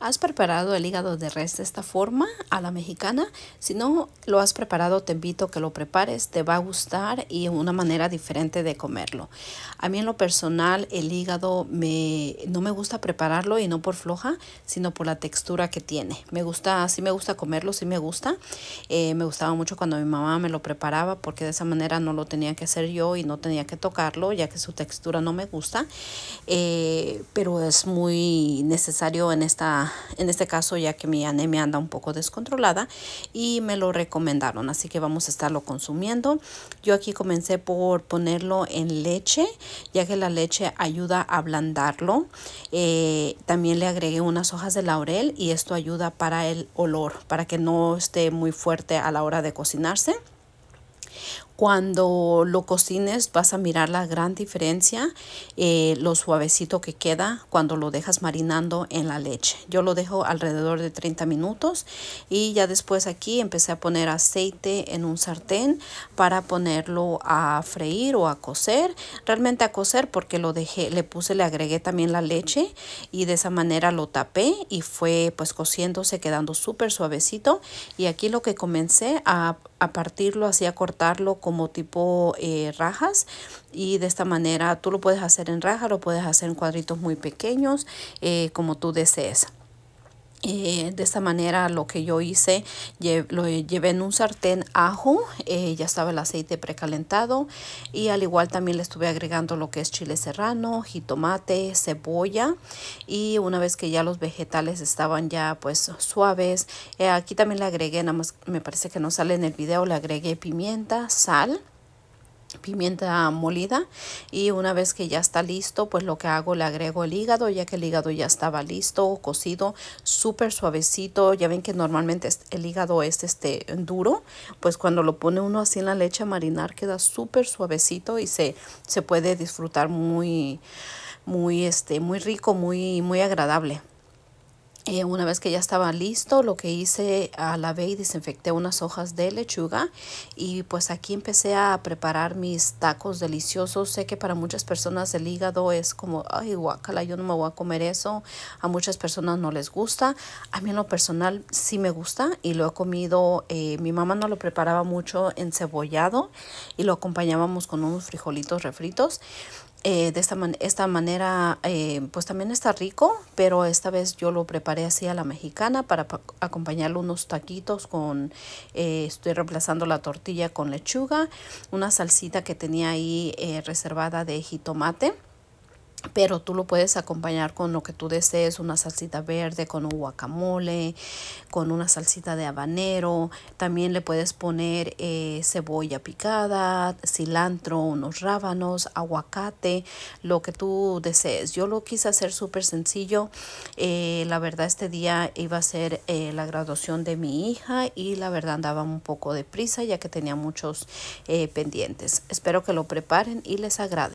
has preparado el hígado de res de esta forma, a la mexicana. Si no lo has preparado, te invito a que lo prepares. Te va a gustar y una manera diferente de comerlo. A mí en lo personal, el hígado me, no me gusta prepararlo y no por floja, sino por la textura que tiene. Me gusta, sí me gusta comerlo, sí me gusta. Eh, me gustaba mucho cuando mi mamá me lo preparaba porque de esa manera no lo tenía que hacer yo y no tenía que tocarlo ya que su textura no me gusta. Eh, pero es muy necesario en esta en este caso ya que mi anemia anda un poco descontrolada y me lo recomendaron, así que vamos a estarlo consumiendo. Yo aquí comencé por ponerlo en leche, ya que la leche ayuda a ablandarlo. Eh, también le agregué unas hojas de laurel y esto ayuda para el olor, para que no esté muy fuerte a la hora de cocinarse. Cuando lo cocines vas a mirar la gran diferencia, eh, lo suavecito que queda cuando lo dejas marinando en la leche. Yo lo dejo alrededor de 30 minutos y ya después aquí empecé a poner aceite en un sartén para ponerlo a freír o a cocer. Realmente a cocer porque lo dejé, le puse, le agregué también la leche y de esa manera lo tapé y fue pues cociéndose quedando súper suavecito. Y aquí lo que comencé a, a partirlo así a cortar como tipo eh, rajas y de esta manera tú lo puedes hacer en raja, lo puedes hacer en cuadritos muy pequeños eh, como tú desees. Eh, de esta manera lo que yo hice, lo llevé en un sartén ajo, eh, ya estaba el aceite precalentado y al igual también le estuve agregando lo que es chile serrano, jitomate, cebolla y una vez que ya los vegetales estaban ya pues suaves, eh, aquí también le agregué, nada más me parece que no sale en el video, le agregué pimienta, sal pimienta molida y una vez que ya está listo pues lo que hago le agrego el hígado ya que el hígado ya estaba listo o cocido súper suavecito ya ven que normalmente el hígado es este duro pues cuando lo pone uno así en la leche a marinar queda súper suavecito y se, se puede disfrutar muy muy este muy rico muy muy agradable eh, una vez que ya estaba listo, lo que hice, a lavé y desinfecté unas hojas de lechuga y pues aquí empecé a preparar mis tacos deliciosos. Sé que para muchas personas el hígado es como, ay guacala, yo no me voy a comer eso. A muchas personas no les gusta. A mí en lo personal sí me gusta y lo he comido. Eh, mi mamá no lo preparaba mucho cebollado y lo acompañábamos con unos frijolitos refritos. Eh, de esta, man esta manera, eh, pues también está rico, pero esta vez yo lo preparé así a la mexicana para acompañarlo unos taquitos con, eh, estoy reemplazando la tortilla con lechuga, una salsita que tenía ahí reservada de jitomate pero tú lo puedes acompañar con lo que tú desees, una salsita verde, con un guacamole, con una salsita de habanero. También le puedes poner eh, cebolla picada, cilantro, unos rábanos, aguacate, lo que tú desees. Yo lo quise hacer súper sencillo. Eh, la verdad este día iba a ser eh, la graduación de mi hija y la verdad andaba un poco de prisa ya que tenía muchos pendientes. Espero que lo preparen y les agrade.